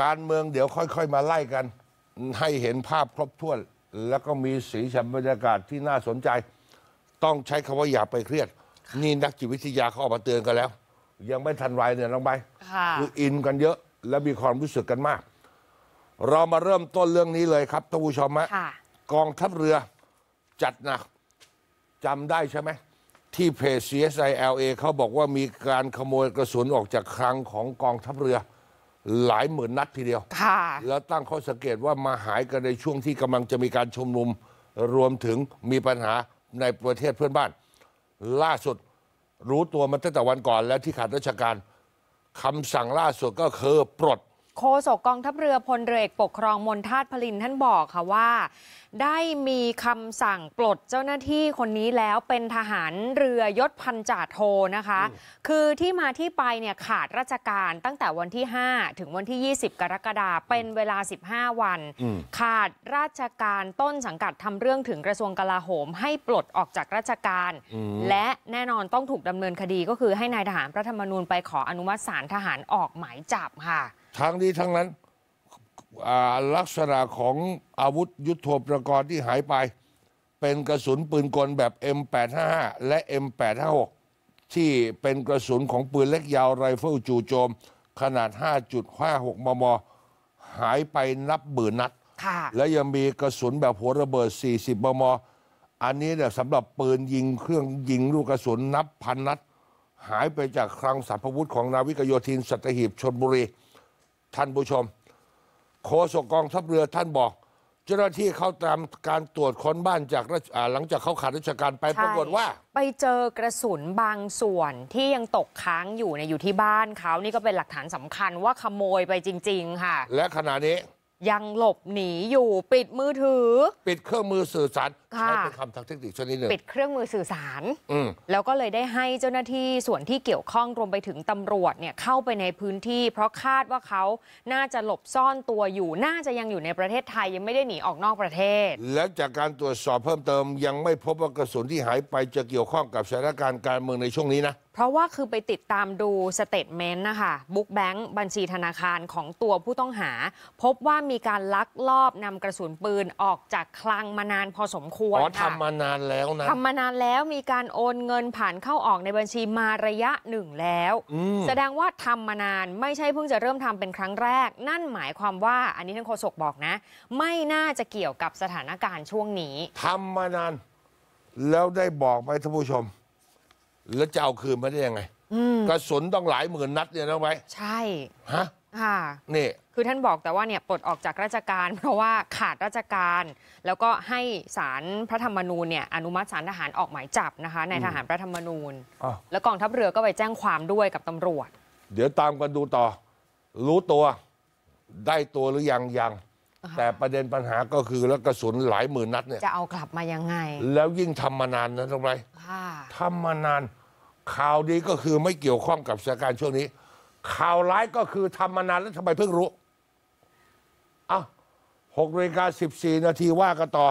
การเมืองเดี๋ยวค่อยๆมาไล่กัน ให้เห็นภาพครบถ้วนแล้วก็มีสีสันบรรยากาศที่น่าสนใจ ต้องใช้คำว่าอย่าไปเครียด นี่นักจิตวิทยาเขาออกมาเตือนกันแล้ว ยังไม่ทันไรเนี่ยลองไปคืออินกันเยอะและมีความรู้สึกกันมาก เรามาเริ่มต้นเรื่องนี้เลยครับท่านผู้ชมฮะกองทัพเรือจัดหนักจำได้ใช่ไหมที่เพจ CSILA เขาบอกว่ามีการขโมยกระสุนออกจากคลังของกองทัพเรือหลายหมื่นนัดทีเดียว ค่ะ แล้วตั้งข้อสังเกตว่ามาหายกันในช่วงที่กำลังจะมีการชุมนุมรวมถึงมีปัญหาในประเทศเพื่อนบ้าน ล่าสุดรู้ตัวมาตั้งแต่วันก่อน แล้วที่ขาดราชการคำสั่งล่าสุดก็คือปลดโฆษกกองทัพเรือพลเรือเอกปกครองมนทาตพลินท่านบอกค่ะว่าได้มีคำสั่งปลดเจ้าหน้าที่คนนี้แล้วเป็นทหารเรือยศพันจ่าโทนะคะ คือที่มาที่ไปเนี่ยขาดราชการตั้งแต่วันที่ 5 ถึงวันที่ 20 กรกฎาเป็นเวลา 15 วัน ขาดราชการต้นสังกัดทำเรื่องถึงกระทรวงกลาโหม ให้ปลดออกจากราชการ และแน่นอนต้องถูกดำเนินคดีก็คือให้นายทหารพระธรรมนูญไปขออนุมัติศาลทหารออกหมายจับค่ะทั้งนี้ทั้งนั้นลักษณะของอาวุธยุโทโธปกรณ์ที่หายไป เป็นกระสุนปืนกลแบบ M855 และ M856 ที่เป็นกระสุนของปืนเล็กยาวไรเฟิลจู่โจมขนาด 5.56 มม หายไปนับหมื่นนัด และยังมีกระสุนแบบหัวระเบิด 40 มม อันนี้เนี่ยสำหรับปืนยิงเครื่องยิงลูกกระสุนนับพันนัด หายไปจากคลังสรรพวุธของนาวิกโยธินสัตหีบชนบุรีท่านผู้ชมโฆษกกองทัพเรือท่านบอก เจ้าหน้าที่เขาตามการตรวจค้นบ้านจาก หลังจากเขาขาดราชการไปปรากฏว่า ไปเจอกระสุนบางส่วนที่ยังตกค้างอยู่ในอยู่ที่บ้านเขานี่ก็เป็นหลักฐานสำคัญว่าขโมยไปจริง ๆ ค่ะ และขณะนี้ยังหลบหนีอยู่ปิดมือถือ ปิดเครื่องมือสื่อสารใช้เป็นคำทางเทคนิคชนิดหนึ่งปิดเครื่องมือสื่อสารแล้วก็เลยได้ให้เจ้าหน้าที่ส่วนที่เกี่ยวข้องรวมไปถึงตำรวจเนี่ยเข้าไปในพื้นที่ เพราะคาดว่าเขาน่าจะหลบซ่อนตัวอยู่น่าจะยังอยู่ในประเทศไทย ยังไม่ได้หนีออกนอกประเทศ และจากการตรวจสอบเพิ่มเติม ยังไม่พบว่ากระสุนที่หายไปจะเกี่ยวข้องกับสถานการณ์การเมืองในช่วงนี้นะเพราะว่าคือไปติดตามดูสเตทเมนต์นะคะบุ๊กแบงค์บัญชีธนาคารของตัวผู้ต้องหา พบว่ามีการลักลอบนำกระสุนปืนออกจากคลังมานานพอสมควรอ๋อทำมานานแล้วนะทำมานานแล้วมีการโอนเงินผ่านเข้าออกในบัญชีมาระยะหนึ่งแล้ว แสดงว่าทำมานาน ไม่ใช่เพิ่งจะเริ่มทำเป็นครั้งแรก นั่นหมายความว่า อันนี้ท่านโฆษกบอกนะ ไม่น่าจะเกี่ยวกับสถานการณ์ช่วงนี้ทำมานานแล้วได้บอกไหมท่านผู้ชมแล้วจะเอาคืน มาได้ยังไงกระสุนต้องหลายหมื่นนัดเนี่ยต้องไว้ใช่ฮะค่ะนี่ คือท่านบอกแต่ว่าเนี่ยปลดออกจากราชการ เพราะว่าขาดราชการ แล้วก็ให้สารพระธรรมนูญเนี่ยอนุมัติสารทหารออกหมายจับนะคะในทหารพระธรรมนูญ แล้วกองทัพเรือก็ไปแจ้งความด้วยกับตำรวจ เดี๋ยวตามกันดูต่อ รู้ตัวได้ตัวหรือยังยังแต่ประเด็นปัญหาก็คือแล้วกระสุนหลายหมื่นนัดเนี่ยจะเอากลับมายังไง แล้วยิ่งทำมานานนะตรงไหค่ะทำมานานข่าวดีก็คือไม่เกี่ยวข้องกับสถานการณ์ช่วงนี้ ข่าวร้ายก็คือทำมานานแล้วทำไมเพิ่งรู้อ่ะหกนาฬิกาสิบสี่นาทีว่ากันต่อ